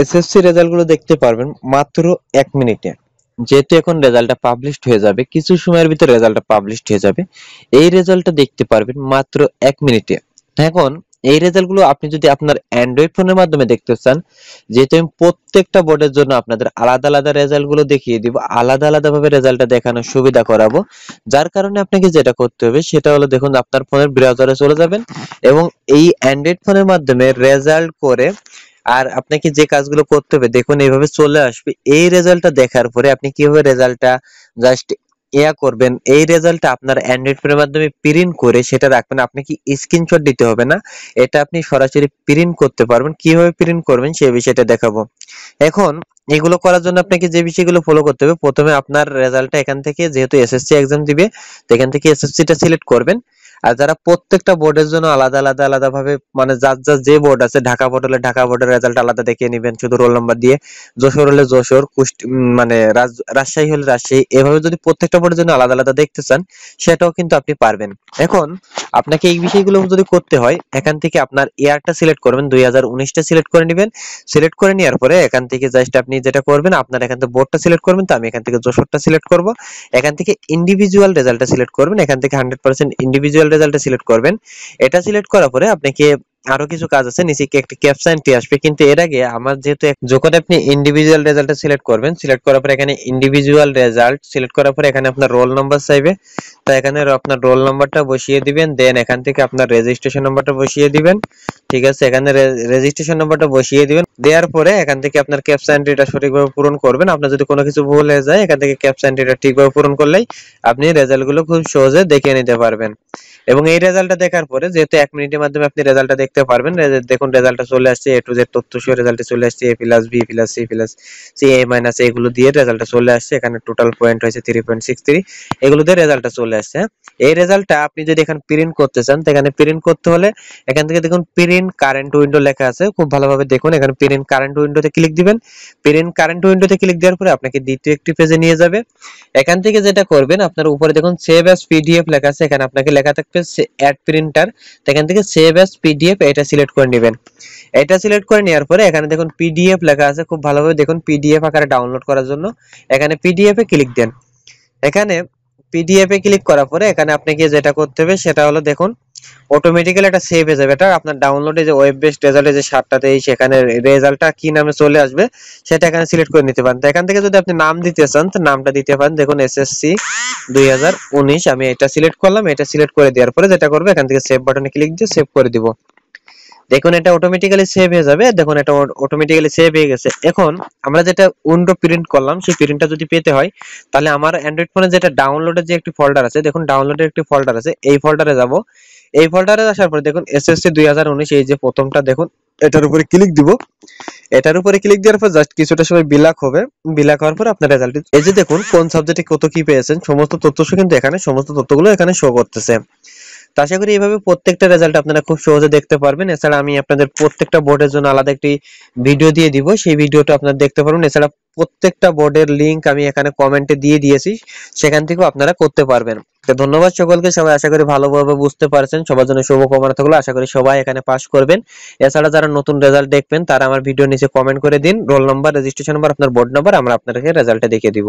SSC রেজাল্টগুলো দেখতে পারবেন মাত্র এক মিনিটে যেহেতু এখন রেজাল্টটা পাবলিশড হয়ে যাবে কিছু সময়ের ভিতরে রেজাল্টটা পাবলিশড হয়ে যাবে এই রেজাল্টটা দেখতে পারবেন মাত্র এক মিনিটে এখন এই রেজাল্টগুলো আপনি যদি আপনার অ্যান্ড্রয়েড ফোনের মাধ্যমে দেখতে চান যেহেতু আমি প্রত্যেকটা বোর্ডের জন্য আপনাদের আলাদা আলাদা রেজাল্টগুলো দেখিয়ে দিব আলাদা আলাদাভাবে রেজাল্টটা দেখানোর সুবিধা করাবো যার কারণে আপনাকে যেটা করতে হবে সেটা হলো দেখুন আপনার ফোনের ব্রাউজারে চলে যাবেন এবং এই অ্যান্ড্রয়েড ফোনের মাধ্যমে রেজাল্ট করে আর আপনাকে যে কাজগুলো করতে হবে দেখুন এইভাবে চলে আসবে এই রেজাল্টটা দেখার পরে আপনি কিভাবে রেজাল্টটা জাস্ট ইয়া করবেন এই রেজাল্টটা আপনার অ্যান্ড্রয়েড ফোনের মাধ্যমে প্রিন্ট করে সেটা রাখবেন আপনাকে স্ক্রিনশট দিতে হবে না এটা আপনি সরাসরি প্রিন্ট করতে পারবেন কিভাবে প্রিন্ট করবেন সেই বিষয়টা দেখাবো এখন এগুলো করার জন্য আপনাকে যে বিষয়গুলো ফলো করতে হবে প্রথমে আপনার রেজাল্টটা এখান থেকে যেহেতু এসএসসি এক্সাম দিবে তো এখান থেকে এসএসসিটা সিলেক্ট করবেন আর যারা প্রত্যেকটা বোর্ডের জন্য আলাদা আলাদা আলাদা ভাবে মানে যার যার যে বোর্ড আছে ঢাকা বোর্ড হলে ঢাকা বোর্ডের রেজাল্ট আলাদা দেখিয়ে নেবেন শুধু রোল নাম্বার দিয়ে যশোর হলে যশোর কুষ্টি মানে রাজশাহী হলে রাজশাহী এভাবে যদি প্রত্যেকটা বোর্ডের জন্য আলাদা আলাদা দেখতে চান সেটাও কিন্তু আপনি পারবেন এখন আপনাকে এই বিষয়গুলো যদি করতে হয় এখান থেকে আপনার ইয়ারটা সিলেক্ট করবেন দুই হাজার উনিশটা সিলেক্ট করে নেবেন সিলেক্ট করে নেওয়ার পরে এখান থেকে জাস্ট আপনি যেটা করবেন আপনার এখান থেকে বোর্ডটা সিলেক্ট করবেন তো আমি এখান থেকে যশোরটা সিলেক্ট করব এখান থেকে ইন্ডিভিজুয়াল রেজাল্টটা সিলেক্ট করবেন এখান থেকে হান্ড্রেড পার্সেন্ট ইন্ডিভিজুয়াল রেজাল্টটা সিলেক্ট করবেন এটা সিলেক্ট করার পরে আপনাকে আরো কিছু কাজ আছে নিচে একটা ক্যাপশন টি আসবে কিন্তু এর আগে আমার যেহেতু যখন আপনি ইন্ডিভিজুয়াল রেজাল্ট সিলেক্ট করবেন সিলেক্ট করার পর এখানে ইন্ডিভিজুয়াল রেজাল্ট সিলেক্ট করার পর এখানে আপনার রোল নাম্বার চাইবে তো এখানে আপনার রোল নাম্বারটা বসিয়ে দিবেন দেন এখান থেকে আপনার রেজিস্ট্রেশন নাম্বারটা বসিয়ে দিবেন ঠিক আছে এখানে রেজিস্ট্রেশন নাম্বারটা বসিয়ে দিবেন দেওয়ার পরে এখান থেকে আপনার টিটা সঠিকভাবে পূরণ করবেন আপনার যদি কোনো কিছু ভুল হয়ে যায় এখান থেকে টিটা ঠিকভাবে পূরণ করলেই আপনি রেজাল্টগুলো খুব সহজে দেখে নিতে পারবেন এবং এই রেজাল্টটা দেখার পরে যেহেতু এক মিনিটের মাধ্যমে আপনি রেজাল্টটা দেখতে দেখতে পারবেন দেখুন রেজাল্টটা চলে আসছে এ টু জেড তথ্য রেজাল্টে চলে আসছে A plus B plus C plus C A minus এগুলো দিয়ে রেজাল্টটা চলে আসছে এখানে টোটাল পয়েন্ট হয়েছে থ্রি পয়েন্ট সিক্স থ্রি এগুলো দিয়ে রেজাল্টটা চলে আসছে এই রেজাল্টটা আপনি যদি এখানে প্রিন্ট করতে চান তো এখানে প্রিন্ট করতে হলে এখান থেকে দেখুন প্রিন্ট কারেন্ট উইন্ডো লেখা আছে খুব ভালোভাবে দেখুন এখানে প্রিন্ট কারেন্ট উইন্ডোতে ক্লিক দিবেন প্রিন্ট কারেন্ট উইন্ডোতে ক্লিক দেওয়ার পরে আপনাকে দ্বিতীয় একটি পেজে নিয়ে যাবে এখান থেকে যেটা করবেন আপনার উপরে দেখুন সেভ অ্যাজ পিডিএফ লেখা আছে এখানে আপনাকে লেখা থাকবে অ্যাড প্রিন্টার এখান থেকে সেভ অ্যাজ পিডিএফ এটা সিলেক্ট করে নেবেন এটা সিলেক্ট করে নেওয়ার পরে এখানে দেখুন পিডিএফ লেখা আছে খুব ভালোভাবে দেখুন পিডিএফ আকারে ডাউনলোড করার জন্য এখানে পিডিএফ এ ক্লিক দেন এখানে পিডিএফ এ ক্লিক করার পরে এখানে আপনাকে যেটা করতে হবে সেটা হলো দেখুন অটোমেটিক্যালি এটা সেভ হয়ে যাবে এটা আপনার ডাউনলোডে যে ওয়েব বেসড রেজাল্টে যে সাতটাতে সেখানে রেজাল্টটা কি নামে চলে আসবে সেটা এখানে সিলেক্ট করে নিতে পারেন তো এখান থেকে যদি আপনি নাম দিতে চান তো নামটা দিতে পারেন দেখুন এসএসসি দুই আমি এটা সিলেক্ট করলাম এটা সিলেক্ট করে দেওয়ার পরে যেটা করবে এখান থেকে সেভ বাটনে ক্লিক দিয়ে সেভ করে দিব দেখুন এটা অটোমেটিক্যালি সেভ হয়ে যাবে দেখুন এটা অটোমেটিক্যালি সেভ হয়ে গেছে এখন আমরা যেটা উইন্ডো প্রিন্ট করলাম সেই প্রিন্টটা যদি পেতে হয় তাহলে আমার অ্যান্ড্রয়েড ফোনে যেটা ডাউনলোডের যে একটি ফোল্ডার আছে দেখুন ডাউনলোডের একটি ফোল্ডার আছে এই ফোল্ডারে যাব এই ফোল্ডারে আসার পরে দেখুন এসএসসি দুই হাজার এই যে প্রথমটা দেখুন এটার উপরে ক্লিক দিব এটার উপরে ক্লিক দেওয়ার পর জাস্ট কিছুটা সময় বিলাক হবে বিলাক হওয়ার পর আপনার রেজাল্ট এই যে দেখুন কোন সাবজেক্টে কত কি পেয়েছেন সমস্ত তথ্য কিন্তু এখানে সমস্ত তথ্যগুলো এখানে শো করতেছে তো আশা করি এইভাবে প্রত্যেকটা রেজাল্ট আপনারা খুব সহজে দেখতে পারবেন এছাড়া আমি আপনাদের প্রত্যেকটা বোর্ডের জন্য আলাদা একটি ভিডিও দিয়ে দিব সেই ভিডিওটা আপনারা দেখতে পারবেন এছাড়া প্রত্যেকটা বোর্ডের লিংক আমি এখানে কমেন্টে দিয়ে দিয়েছি সেখান থেকেও আপনারা করতে পারবেন তো ধন্যবাদ সকলকে সবাই আশা করি ভালোভাবে বুঝতে পারছেন সবার জন্য শুভকামনা থাকলো আশা করি সবাই এখানে পাস করবেন এছাড়া যারা নতুন রেজাল্ট দেখবেন তারা আমার ভিডিও নিচে কমেন্ট করে দিন রোল নাম্বার রেজিস্ট্রেশন নাম্বার আপনার বোর্ড নাম্বার আমরা আপনাদেরকে রেজাল্টটা দেখিয়ে দিব